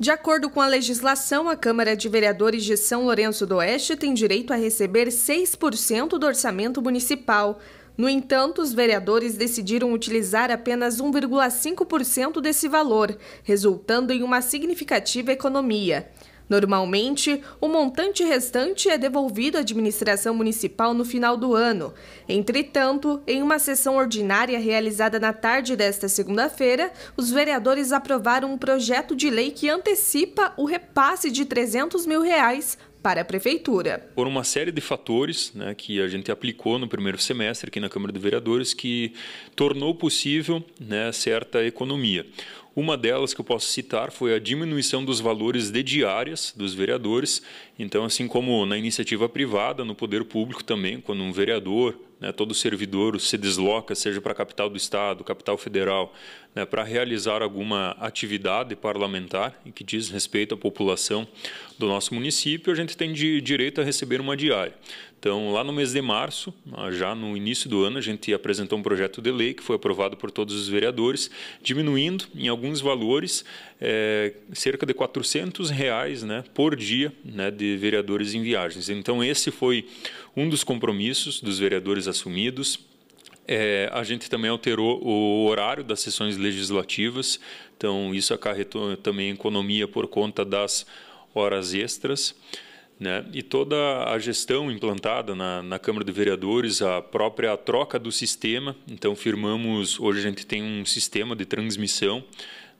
De acordo com a legislação, a Câmara de Vereadores de São Lourenço do Oeste tem direito a receber 6% do orçamento municipal. No entanto, os vereadores decidiram utilizar apenas 1,5% desse valor, resultando em uma significativa economia. Normalmente, o montante restante é devolvido à administração municipal no final do ano. Entretanto, em uma sessão ordinária realizada na tarde desta segunda-feira, os vereadores aprovaram um projeto de lei que antecipa o repasse de 300 mil reais para a Prefeitura. Por uma série de fatores né, que a gente aplicou no primeiro semestre aqui na Câmara de Vereadores, que tornou possível né, certa economia. Uma delas que eu posso citar foi a diminuição dos valores de diárias dos vereadores. Então, assim como na iniciativa privada, no poder público também, quando um vereador né, todo servidor se desloca, seja para a capital do Estado, capital federal, né, para realizar alguma atividade parlamentar e que diz respeito à população do nosso município, a gente tem de, direito a receber uma diária. Então, lá no mês de março, ah, já no início do ano, a gente apresentou um projeto de lei que foi aprovado por todos os vereadores, diminuindo em alguns valores é, cerca de R$ reais né, por dia né, de vereadores em viagens. Então, esse foi um dos compromissos dos vereadores assumidos. É, a gente também alterou o horário das sessões legislativas, então isso acarretou também economia por conta das horas extras. Né? E toda a gestão implantada na, na, Câmara de Vereadores, a própria troca do sistema. Então, firmamos, hoje a gente tem um sistema de transmissão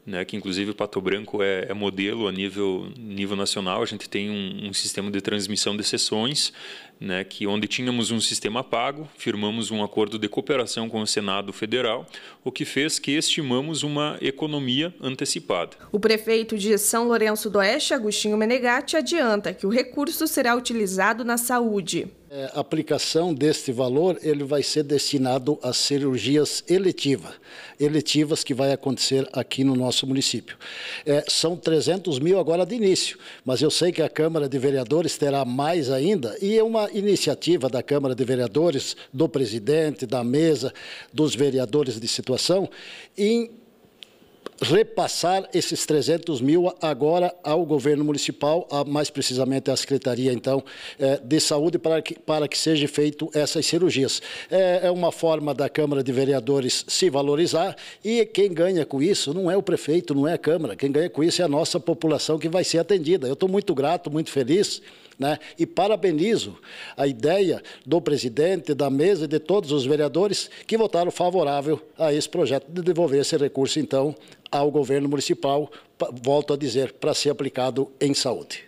né, que inclusive o Pato Branco é, é, modelo a nível, nível nacional. A gente tem um, um sistema de transmissão de sessões, né, que onde tínhamos um sistema pago, firmamos um acordo de cooperação com o Senado Federal, o que fez que estimamos uma economia antecipada. O prefeito de São Lourenço do Oeste, Agostinho Menegatti, adianta que o recurso será utilizado na saúde. É, a aplicação deste valor ele vai ser destinado às cirurgias eletivas, eletivas que vai acontecer aqui no nosso município. É, são 300 mil agora de início, mas eu sei que a Câmara de Vereadores terá mais ainda e é uma iniciativa da Câmara de Vereadores, do presidente, da mesa, dos vereadores de situação, em repassar esses 300 mil agora ao governo municipal, mais precisamente à Secretaria então é, de Saúde, para que, para que seja feito essas cirurgias. É, é uma forma da Câmara de Vereadores se valorizar e quem ganha com isso não é o prefeito, não é a Câmara, quem ganha com isso é a nossa população que vai ser atendida. Eu estou muito grato, muito feliz. Né? E parabenizo a ideia do presidente, da mesa e de todos os vereadores que votaram favorável a esse projeto de devolver esse recurso, então, ao governo municipal, volto a dizer, para ser aplicado em saúde.